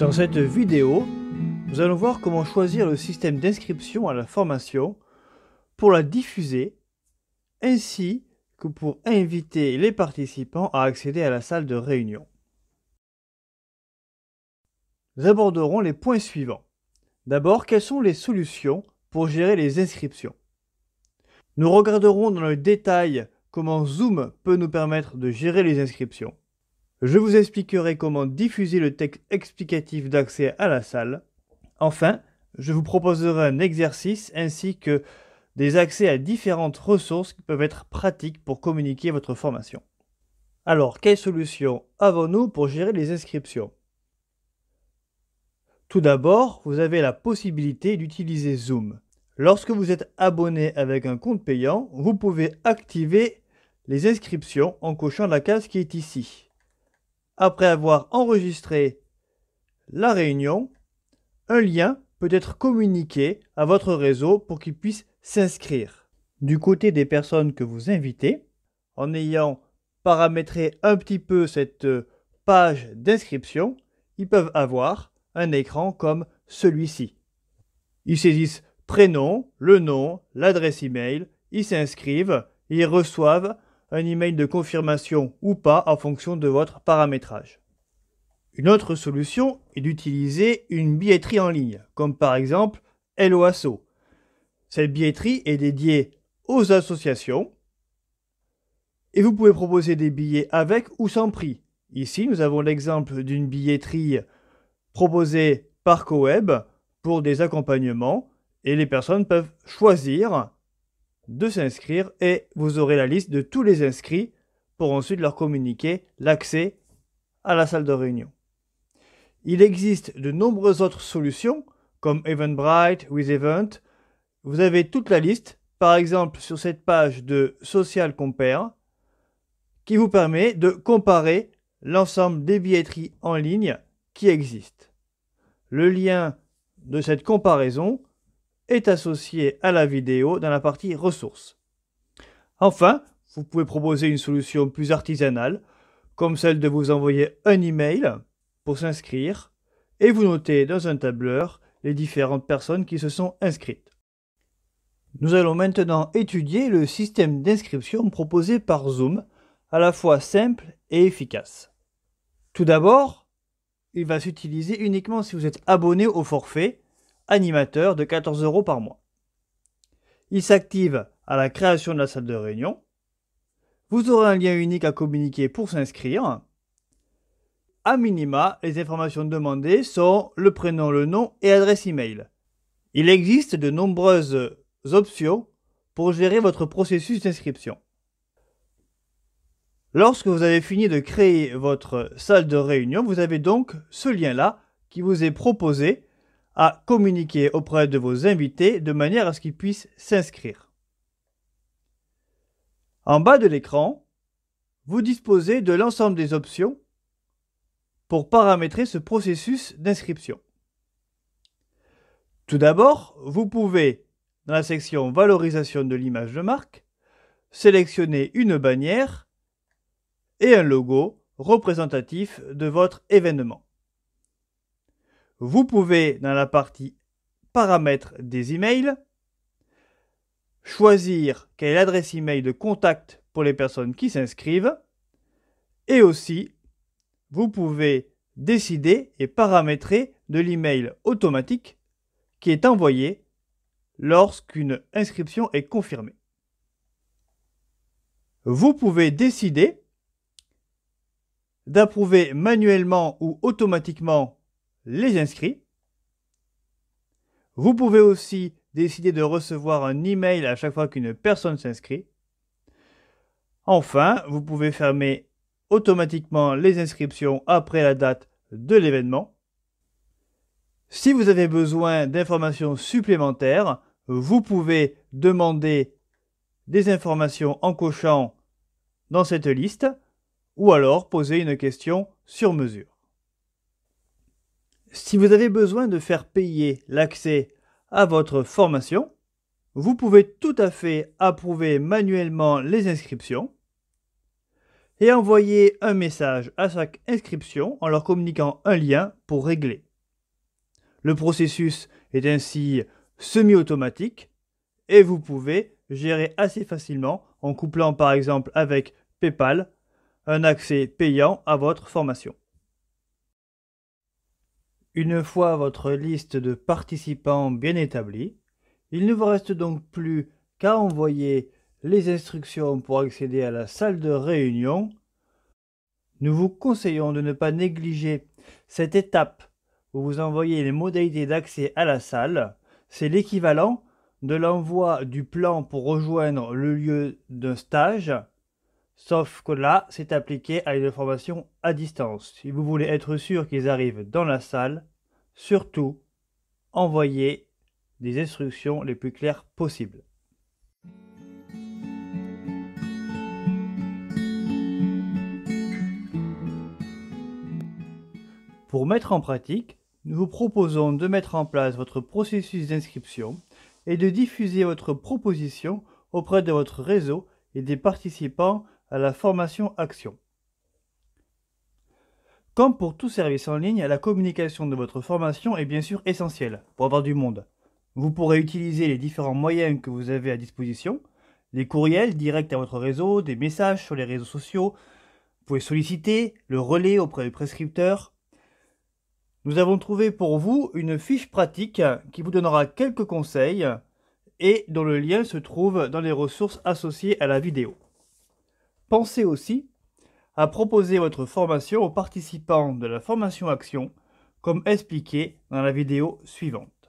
Dans cette vidéo, nous allons voir comment choisir le système d'inscription à la formation pour la diffuser ainsi que pour inviter les participants à accéder à la salle de réunion. Nous aborderons les points suivants. D'abord, quelles sont les solutions pour gérer les inscriptions Nous regarderons dans le détail comment Zoom peut nous permettre de gérer les inscriptions. Je vous expliquerai comment diffuser le texte explicatif d'accès à la salle. Enfin, je vous proposerai un exercice ainsi que des accès à différentes ressources qui peuvent être pratiques pour communiquer votre formation. Alors, quelles solutions avons-nous pour gérer les inscriptions Tout d'abord, vous avez la possibilité d'utiliser Zoom. Lorsque vous êtes abonné avec un compte payant, vous pouvez activer les inscriptions en cochant la case qui est ici après avoir enregistré la réunion, un lien peut être communiqué à votre réseau pour qu'il puisse s'inscrire. Du côté des personnes que vous invitez, en ayant paramétré un petit peu cette euh, page d'inscription, ils peuvent avoir un écran comme celui-ci. Ils saisissent prénom, le nom, l'adresse email, ils s'inscrivent, ils reçoivent un email de confirmation ou pas en fonction de votre paramétrage. Une autre solution est d'utiliser une billetterie en ligne, comme par exemple LOASO. Cette billetterie est dédiée aux associations et vous pouvez proposer des billets avec ou sans prix. Ici, nous avons l'exemple d'une billetterie proposée par CoWeb pour des accompagnements et les personnes peuvent choisir de s'inscrire et vous aurez la liste de tous les inscrits pour ensuite leur communiquer l'accès à la salle de réunion. Il existe de nombreuses autres solutions comme Eventbrite, WithEvent. Vous avez toute la liste, par exemple sur cette page de Social Compare, qui vous permet de comparer l'ensemble des billetteries en ligne qui existent. Le lien de cette comparaison est associé à la vidéo dans la partie ressources. Enfin, vous pouvez proposer une solution plus artisanale, comme celle de vous envoyer un email pour s'inscrire et vous noter dans un tableur les différentes personnes qui se sont inscrites. Nous allons maintenant étudier le système d'inscription proposé par Zoom, à la fois simple et efficace. Tout d'abord, il va s'utiliser uniquement si vous êtes abonné au forfait animateur de 14 euros par mois. Il s'active à la création de la salle de réunion. Vous aurez un lien unique à communiquer pour s'inscrire. À minima, les informations demandées sont le prénom, le nom et adresse email. Il existe de nombreuses options pour gérer votre processus d'inscription. Lorsque vous avez fini de créer votre salle de réunion, vous avez donc ce lien-là qui vous est proposé à communiquer auprès de vos invités de manière à ce qu'ils puissent s'inscrire. En bas de l'écran, vous disposez de l'ensemble des options pour paramétrer ce processus d'inscription. Tout d'abord, vous pouvez, dans la section Valorisation de l'image de marque, sélectionner une bannière et un logo représentatif de votre événement vous pouvez, dans la partie paramètres des emails, choisir quelle adresse email de contact pour les personnes qui s'inscrivent. Et aussi, vous pouvez décider et paramétrer de l'email automatique qui est envoyé lorsqu'une inscription est confirmée. Vous pouvez décider d'approuver manuellement ou automatiquement les inscrits. Vous pouvez aussi décider de recevoir un email à chaque fois qu'une personne s'inscrit. Enfin, vous pouvez fermer automatiquement les inscriptions après la date de l'événement. Si vous avez besoin d'informations supplémentaires, vous pouvez demander des informations en cochant dans cette liste ou alors poser une question sur mesure. Si vous avez besoin de faire payer l'accès à votre formation, vous pouvez tout à fait approuver manuellement les inscriptions et envoyer un message à chaque inscription en leur communiquant un lien pour régler. Le processus est ainsi semi-automatique et vous pouvez gérer assez facilement en couplant par exemple avec PayPal un accès payant à votre formation. Une fois votre liste de participants bien établie, il ne vous reste donc plus qu'à envoyer les instructions pour accéder à la salle de réunion. Nous vous conseillons de ne pas négliger cette étape où vous envoyez les modalités d'accès à la salle. C'est l'équivalent de l'envoi du plan pour rejoindre le lieu d'un stage Sauf que là, c'est appliqué à une formation à distance. Si vous voulez être sûr qu'ils arrivent dans la salle, surtout, envoyez des instructions les plus claires possibles. Pour mettre en pratique, nous vous proposons de mettre en place votre processus d'inscription et de diffuser votre proposition auprès de votre réseau et des participants à la formation Action. Comme pour tout service en ligne, la communication de votre formation est bien sûr essentielle pour avoir du monde. Vous pourrez utiliser les différents moyens que vous avez à disposition, les courriels directs à votre réseau, des messages sur les réseaux sociaux, vous pouvez solliciter le relais auprès du prescripteur. Nous avons trouvé pour vous une fiche pratique qui vous donnera quelques conseils et dont le lien se trouve dans les ressources associées à la vidéo. Pensez aussi à proposer votre formation aux participants de la formation Action, comme expliqué dans la vidéo suivante.